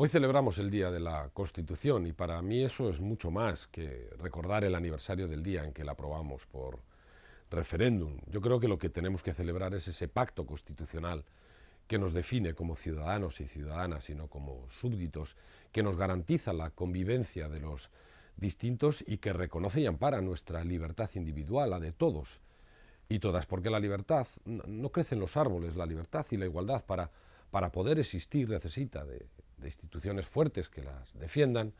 Hoy celebramos el Día de la Constitución y para mí eso es mucho más que recordar el aniversario del día en que la aprobamos por referéndum. Yo creo que lo que tenemos que celebrar es ese pacto constitucional que nos define como ciudadanos y ciudadanas, sino como súbditos, que nos garantiza la convivencia de los distintos y que reconoce y ampara nuestra libertad individual, la de todos y todas, porque la libertad no crece en los árboles, la libertad y la igualdad para, para poder existir necesita de de instituciones fuertes que las defiendan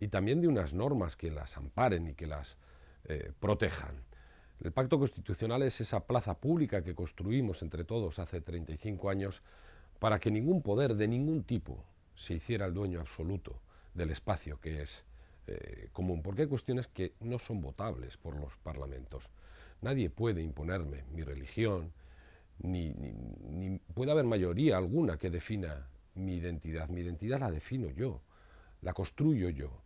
y también de unas normas que las amparen y que las eh, protejan. El pacto constitucional es esa plaza pública que construimos entre todos hace 35 años para que ningún poder de ningún tipo se hiciera el dueño absoluto del espacio que es eh, común, porque hay cuestiones que no son votables por los parlamentos. Nadie puede imponerme mi religión, ni puede haber mayoría alguna que defina mi identidad. Mi identidad la defino yo, la construyo yo.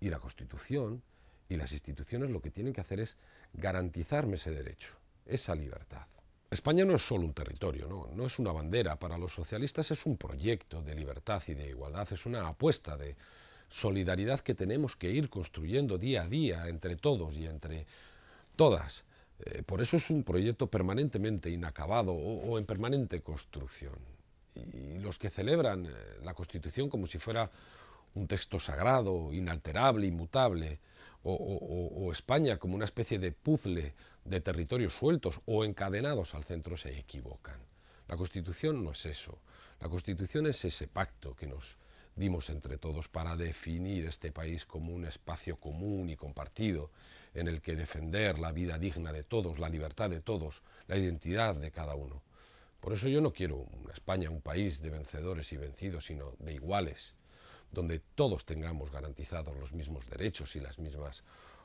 Y la Constitución y las instituciones lo que tienen que hacer es garantizarme ese derecho, esa libertad. España no es solo un territorio, ¿no? es una bandera. Para los socialistas es un proyecto de libertad y de igualdad, es una apuesta de solidaridad que tenemos que ir construyendo día a día entre todos y entre todas. Eh, por eso es un proyecto permanentemente inacabado o en permanente construcción y los que celebran eh, la Constitución como si fuera un texto sagrado, inalterable, inmutable, o, o, España como una especie de puzzle de territorios sueltos o encadenados al centro se equivocan. La Constitución no es eso. La Constitución es ese pacto que nos dimos entre todos para definir este país como un espacio común y compartido en el que defender la vida digna de todos, la libertad de todos, la identidad de cada uno. Por eso yo no quiero una España, un país de vencedores y vencidos, sino de iguales, donde todos tengamos garantizados los mismos derechos y las mismas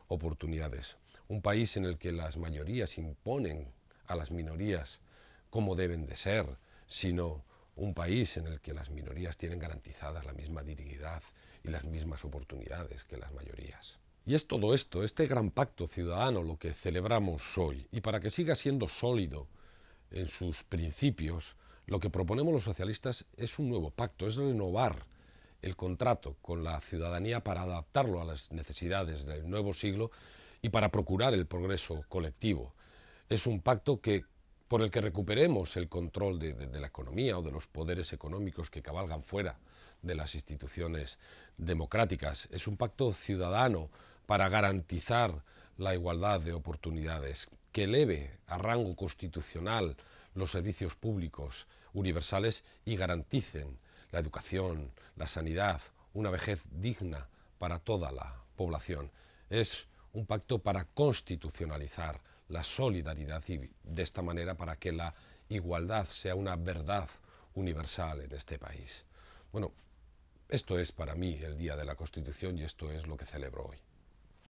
oportunidades. Un país en el que las mayorías imponen a las minorías como deben de ser, sino un país en el que las minorías tienen garantizadas la misma dignidad y las mismas oportunidades que las mayorías. Y es todo esto, este gran pacto ciudadano, lo que celebramos hoy. Y para que siga siendo sólido, en sus principios, lo que proponemos los socialistas es un nuevo pacto, es renovar el contrato con la ciudadanía para adaptarlo a las necesidades del nuevo siglo y para procurar el progreso colectivo. Es un pacto que, por el que recuperemos el control de, de la economía o de los poderes económicos que cabalgan fuera de las instituciones democráticas. Es un pacto ciudadano para garantizar la igualdad de oportunidades que eleve a rango constitucional los servicios públicos universales y garanticen la educación, la sanidad, una vejez digna para toda la población. Es un pacto para constitucionalizar la solidaridad y de esta manera para que la igualdad sea una verdad universal en este país. Bueno, esto es para mí el Día de la Constitución y esto es lo que celebro hoy.